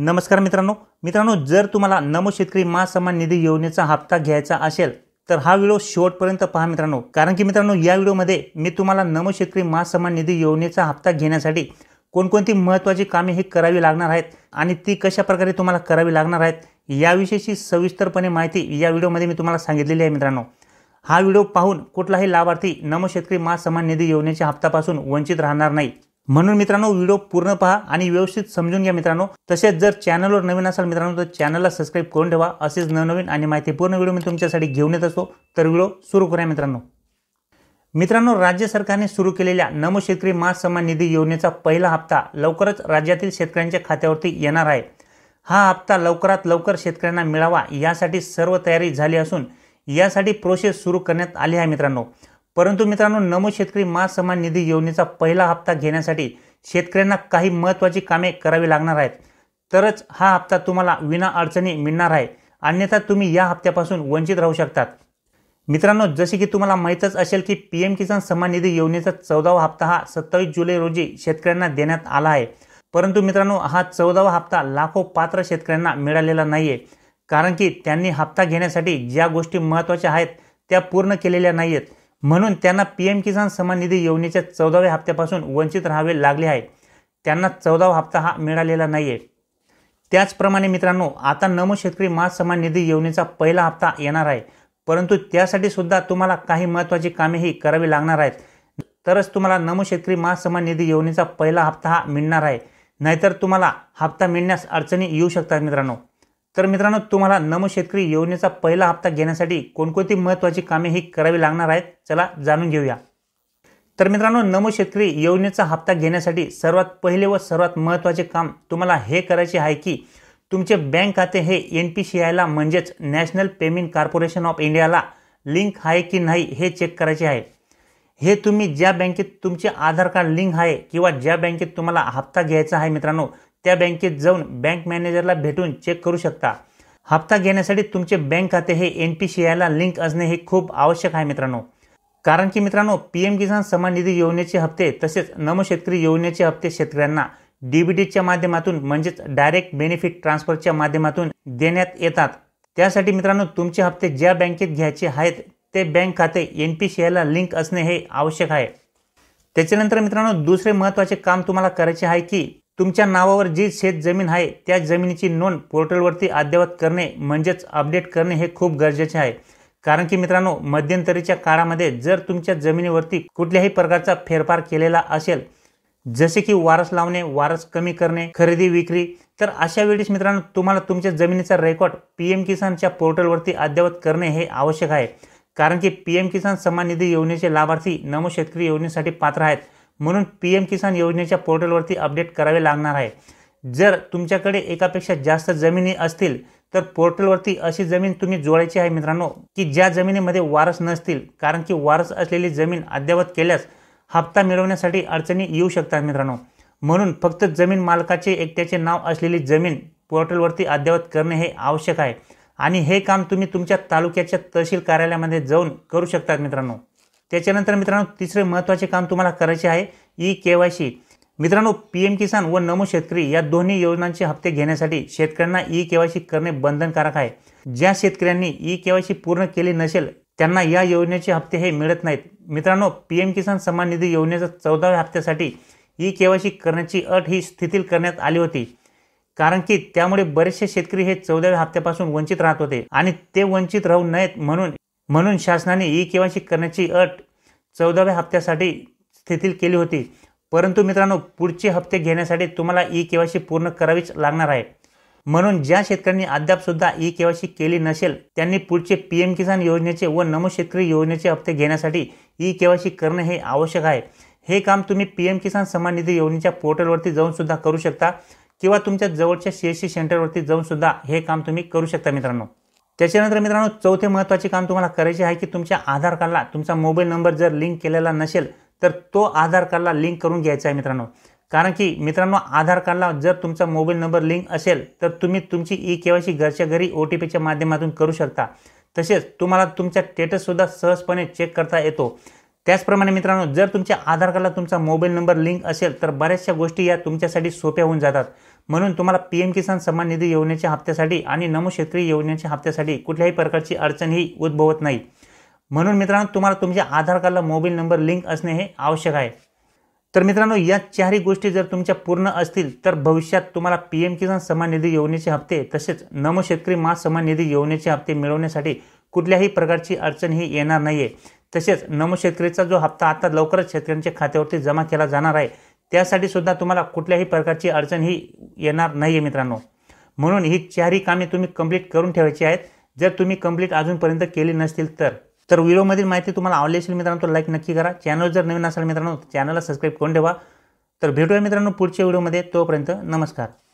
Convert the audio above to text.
नमस्कार मित्रांनो मित्रांनो जर तुम्हाला नमो शेतकरी महासन्मान निधी योजनेचा हप्ता घ्यायचा असेल तर हा व्हिडिओ शेवटपर्यंत पहा मित्रांनो कारण की मित्रांनो या व्हिडिओमध्ये मी तुम्हाला नमो शेतकरी महासन्मान निधी योजनेचा हप्ता घेण्यासाठी कोणकोणती महत्त्वाची कामे ही करावी लागणार आहेत आणि ती कशा प्रकारे तुम्हाला करावी लागणार आहेत याविषयीची सविस्तरपणे माहिती या व्हिडिओमध्ये मी तुम्हाला सांगितलेली आहे मित्रांनो हा व्हिडिओ पाहून कुठलाही लाभार्थी नमो शेतकरी महासन्मान निधी योजनेच्या हप्तापासून वंचित राहणार नाही म्हणून मित्रांनो व्हिडिओ पूर्ण पहा आणि व्यवस्थित समजून घ्या मित्रांनो तसेच जर चॅनलवर नवीन असाल मित्रांनो तर चॅनलला सबस्क्राईब करून ठेवा असेच नवनवीन आणि माहितीपूर्ण व्हिडिओ मी तुमच्यासाठी घेऊन येत असतो तर व्हिडिओ सुरू करूया मित्रांनो मित्रांनो राज्य सरकारने सुरू केलेल्या नमो शेतकरी महासन्मान निधी योजनेचा पहिला हप्ता लवकरच राज्यातील शेतकऱ्यांच्या खात्यावरती येणार आहे हा हप्ता लवकरात लवकर शेतकऱ्यांना मिळावा यासाठी सर्व तयारी झाली असून यासाठी प्रोसेस सुरू करण्यात आली आहे मित्रांनो परंतु मित्रांनो नमो शेतकरी महासमान निधी योजनेचा पहिला हप्ता घेण्यासाठी शेतकऱ्यांना काही महत्त्वाची कामे करावी लागणार आहेत तरच हा हप्ता तुम्हाला विना अडचणी मिळणार आहे अन्यथा तुम्ही या हप्त्यापासून वंचित राहू शकतात मित्रांनो जसे की तुम्हाला माहीतच असेल की पी एम किसान सन्मान निधी योजनेचा चौदावा हप्ता हा सत्तावीस जुलै रोजी शेतकऱ्यांना देण्यात आला आहे परंतु मित्रांनो हा चौदावा हप्ता लाखो पात्र शेतकऱ्यांना मिळालेला नाही आहे कारण की त्यांनी हप्ता घेण्यासाठी ज्या गोष्टी महत्त्वाच्या आहेत त्या पूर्ण केलेल्या नाही आहेत म्हणून त्यांना पी एम किसान सन्मान निधी योजनेच्या चौदाव्या हप्त्यापासून वंचित राहावे लागले आहे त्यांना चौदावा हप्ता हा मिळालेला नाही आहे त्याचप्रमाणे मित्रांनो आता नमो शेतकरी सन्मान निधी योजनेचा पहिला हप्ता येणार आहे परंतु त्यासाठी सुद्धा तुम्हाला काही महत्त्वाची कामेही करावी लागणार आहेत तरच तुम्हाला नमो शेतकरी सन्मान निधी योजनेचा पहिला हप्ता हा मिळणार आहे नाहीतर तुम्हाला हप्ता मिळण्यास अडचणी येऊ शकतात मित्रांनो तर मित्रांनो तुम्हाला नम शेतकरी योजनेचा पहिला हप्ता घेण्यासाठी कोणकोणती महत्त्वाची कामे ही करावी लागणार आहेत चला जाणून घेऊया तर मित्रांनो नमो शेतकरी योजनेचा हप्ता घेण्यासाठी सर्वात पहिले व सर्वात महत्त्वाचे काम तुम्हाला हे करायचे आहे की तुमचे बँक खाते हे एन पी सी आयला म्हणजेच नॅशनल पेमेंट कॉर्पोरेशन ऑफ इंडियाला लिंक आहे की नाही हे चेक करायचे आहे हे तुम्ही ज्या बँकेत तुमचे आधार कार्ड लिंक आहे किंवा ज्या बँकेत तुम्हाला हप्ता घ्यायचा आहे मित्रांनो त्या बँकेत जाऊन बँक मॅनेजरला भेटून चेक करू शकता हप्ता घेण्यासाठी तुमचे बँक खाते हे एन पी सी आयला लिंक असणे हे खूप आवश्यक आहे मित्रांनो कारण की मित्रांनो पी एम किसान सन्मान निधी योजनेचे हप्ते तसेच नम शेतकरी योजनेचे हप्ते शेतकऱ्यांना डीबीटीच्या माध्यमातून म्हणजेच डायरेक्ट बेनिफिट ट्रान्सफरच्या माध्यमातून देण्यात येतात त्यासाठी मित्रांनो तुमचे हप्ते ज्या बँकेत घ्यायचे आहेत ते बँक खाते एन पी सी आयला लिंक असणे हे आवश्यक आहे त्याच्यानंतर मित्रांनो दुसरे महत्त्वाचे काम तुम्हाला करायचे आहे की तुमच्या नावावर जी शेत जमीन आहे त्या जमिनीची नोंद पोर्टलवरती अद्ययावत करणे म्हणजेच अपडेट करणे हे खूप गरजेचे आहे कारण की मित्रांनो मध्यंतरीच्या काळामध्ये जर तुमच्या जमिनीवरती कुठल्याही प्रकारचा फेरफार केलेला असेल जसे की वारस लावणे वारस कमी करणे खरेदी विक्री तर अशा वेळेस मित्रांनो तुम्हाला तुमच्या जमिनीचा रेकॉर्ड पी एम किसानच्या पोर्टलवरती अद्ययावत करणे हे आवश्यक आहे कारण की पी एम किसान सन्मान निधी योजनेचे लाभार्थी नमो शेतकरी योजनेसाठी पात्र आहेत म्हणून पी एम किसान योजनेच्या पोर्टलवरती अपडेट करावे लागणार आहे जर तुमच्याकडे एकापेक्षा जास्त जमिनी असतील तर पोर्टलवरती अशी जमीन तुम्ही जोडायची आहे मित्रांनो की ज्या जमिनीमध्ये वारस नसतील कारण की वारस असलेली जमीन अद्ययावत केल्यास हप्ता मिळवण्यासाठी अडचणी येऊ शकतात मित्रांनो म्हणून फक्त जमीन मालकाचे एकट्याचे नाव असलेली जमीन पोर्टलवरती अद्ययावत करणे हे आवश्यक आहे आणि हे काम तुम्ही तुमच्या तालुक्याच्या तहसील कार्यालयामध्ये जाऊन करू शकतात मित्रांनो त्याच्यानंतर मित्रांनो तिसरे महत्त्वाचे काम तुम्हाला करायचे आहे ई के वाय सी मित्रांनो पी एम किसान व नमो शेतकरी या दोन्ही योजनांचे हप्ते घेण्यासाठी शेतकऱ्यांना ई के वाय सी करणे बंधनकारक आहे ज्या शेतकऱ्यांनी ई के वाय सी पूर्ण केली नसेल त्यांना या योजनेचे हप्ते हे मिळत नाहीत मित्रांनो पी एम किसान सन्मान निधी योजनेच्या चौदाव्या हप्त्यासाठी ई के वाय सी करण्याची अट ही स्थितील करण्यात आली होती कारण की त्यामुळे बरेचसे शेतकरी हे चौदाव्या हप्त्यापासून वंचित राहत होते आणि ते वंचित राहू नयेत म्हणून म्हणून शासनाने ई केवायसी करण्याची अट चौदाव्या हप्त्यासाठी स्थितीत केली होती परंतु मित्रांनो पुढचे हप्ते घेण्यासाठी तुम्हाला ई केवायसी पूर्ण करावीच लागणार आहे म्हणून ज्या शेतकऱ्यांनी अद्यापसुद्धा ई केवायसी केली नसेल त्यांनी पुढचे पी एम किसान योजनेचे व नमो शेतकरी योजनेचे हप्ते घेण्यासाठी ई केवायसी करणे हे आवश्यक आहे हे काम तुम्ही पी एम किसान सन्मान निधी योजनेच्या पोर्टलवरती जाऊनसुद्धा करू शकता किंवा तुमच्या जवळच्या सी एस सी सेंटरवरती जाऊनसुद्धा हे काम तुम्ही करू शकता मित्रांनो त्याच्यानंतर मित्रांनो चौथे महत्त्वाचे काम तुम्हाला करायचे आहे की तुमच्या आधार कार्डला तुमचा मोबाईल नंबर जर लिंक केलेला नसेल तर तो आधार कार्डला लिंक करून घ्यायचा आहे मित्रांनो कारण की मित्रांनो आधार कार्डला जर तुमचा मोबाईल नंबर लिंक असेल तर तुम्ही तुमची ई केवायसी घरच्या घरी ओ टी पीच्या माध्यमातून करू शकता तसेच तुम्हाला तुमचा स्टेटससुद्धा सहजपणे चेक करता येतो त्याचप्रमाणे मित्रांनो जर तुमच्या आधार कार्डला तुमचा मोबाईल नंबर लिंक असेल तर बऱ्याचशा गोष्टी या तुमच्यासाठी सोप्या होऊन जातात म्हणून तुम्हाला पी एम किसान सम्मान निधी योजनेच्या हप्त्यासाठी आणि नमो शेतकरी योजनेच्या हप्त्यासाठी कुठल्याही प्रकारची अडचण ही उद्भवत नाही म्हणून मित्रांनो तुम्हाला तुमच्या आधार कार्डला मोबाईल नंबर लिंक असणे हे आवश्यक आहे तर मित्रांनो या चारही गोष्टी जर तुमच्या पूर्ण असतील तर भविष्यात तुम्हाला पी एम किसान सन्मान निधी योजनेचे हप्ते तसेच नमो शेतकरी सन्मान निधी योजनेचे हप्ते मिळवण्यासाठी कुठल्याही प्रकारची अडचण ही येणार नाही आहे तसेच नमो शेतकरीचा जो हप्ता आता लवकरच शेतकऱ्यांच्या खात्यावरती जमा केला जाणार आहे त्यासाठी सुद्धा तुम्हाला कुठल्याही प्रकारची अडचण ही येणार नाही आहे मित्रांनो म्हणून ही चारही कामे तुम्ही कंप्लीट करून ठेवायची आहेत जर तुम्ही कंप्लीट अजूनपर्यंत केली नसतील तर तर व्हिडिओमधील माहिती तुम्हाला आवडली असेल मित्रांनो तर लाईक नक्की करा चॅनल जर नवीन असाल मित्रांनो चॅनलला सबस्क्राईब करून ठेवा तर भेटूया मित्रांनो पुढच्या व्हिडिओमध्ये तोपर्यंत नमस्कार